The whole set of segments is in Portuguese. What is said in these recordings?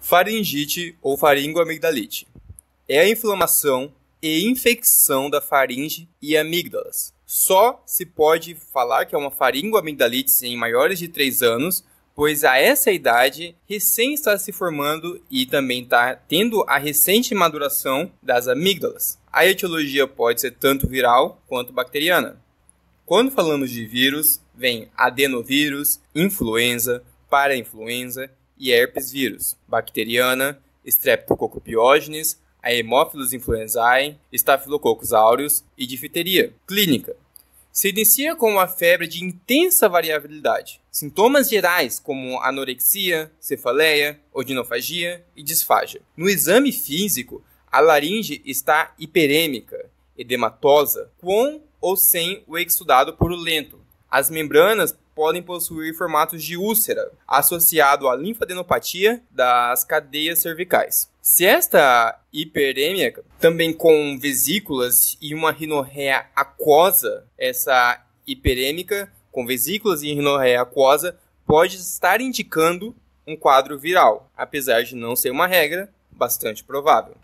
Faringite ou faringoamigdalite é a inflamação e infecção da faringe e amígdalas. Só se pode falar que é uma faringoamigdalite em maiores de 3 anos, pois a essa idade recém está se formando e também está tendo a recente maduração das amígdalas. A etiologia pode ser tanto viral quanto bacteriana. Quando falamos de vírus, vem adenovírus, influenza, parainfluenza e herpes vírus, bacteriana, Streptococcus pyogenes, a Haemophilus influenzae, Staphylococcus aureus e difteria. Clínica. Se inicia com uma febre de intensa variabilidade, sintomas gerais como anorexia, cefaleia, odinofagia e disfagia. No exame físico, a laringe está hiperêmica, edematosa, com ou sem o exudado purulento. As membranas podem possuir formatos de úlcera, associado à linfadenopatia das cadeias cervicais. Se esta hiperêmica, também com vesículas e uma rinorreia aquosa, essa hiperêmica com vesículas e rinorreia aquosa pode estar indicando um quadro viral, apesar de não ser uma regra, bastante provável.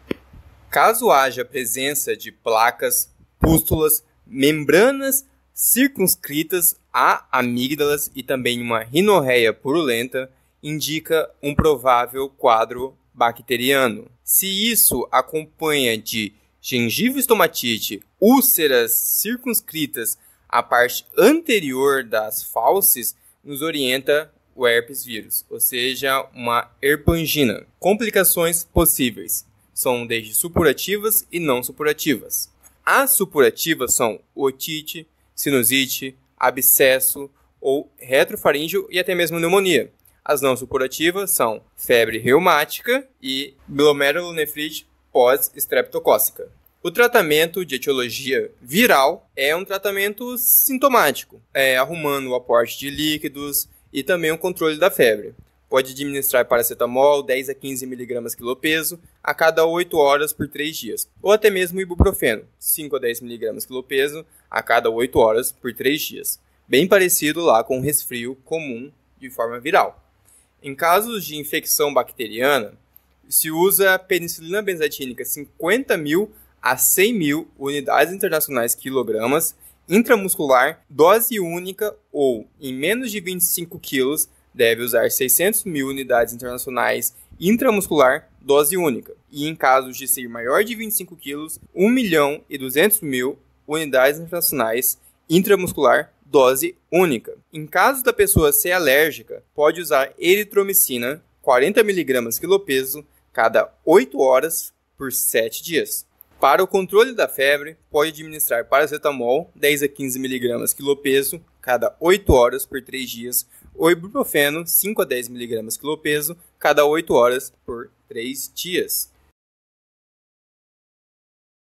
Caso haja presença de placas, pústulas, membranas circunscritas a amígdalas e também uma rinorreia purulenta, indica um provável quadro bacteriano. Se isso acompanha de estomatite, úlceras circunscritas à parte anterior das falses, nos orienta o herpes vírus, ou seja, uma herpangina. Complicações possíveis são desde supurativas e não supurativas. As supurativas são otite, sinusite, abscesso ou retrofaríngeo e até mesmo pneumonia. As não supurativas são febre reumática e glomerulonefrite pós-estreptocócica. O tratamento de etiologia viral é um tratamento sintomático, é, arrumando o aporte de líquidos e também o controle da febre. Pode administrar paracetamol 10 a 15 mg quilopeso a cada 8 horas por 3 dias, ou até mesmo ibuprofeno 5 a 10 mg quilopeso a cada 8 horas por 3 dias, bem parecido lá com o resfrio comum de forma viral. Em casos de infecção bacteriana, se usa penicilina benzatínica 50 mil a 100 mil unidades internacionais quilogramas intramuscular, dose única ou em menos de 25 quilos, deve usar 600 mil unidades internacionais intramuscular, dose única. E em casos de ser maior de 25 quilos, 1 milhão e 200 mil unidades infracionais intramuscular, dose única. Em caso da pessoa ser alérgica, pode usar eritromicina 40mg quilopeso cada 8 horas por 7 dias. Para o controle da febre, pode administrar paracetamol 10 a 15mg quilopeso cada 8 horas por 3 dias ou ibuprofeno 5 a 10mg quilopeso cada 8 horas por 3 dias.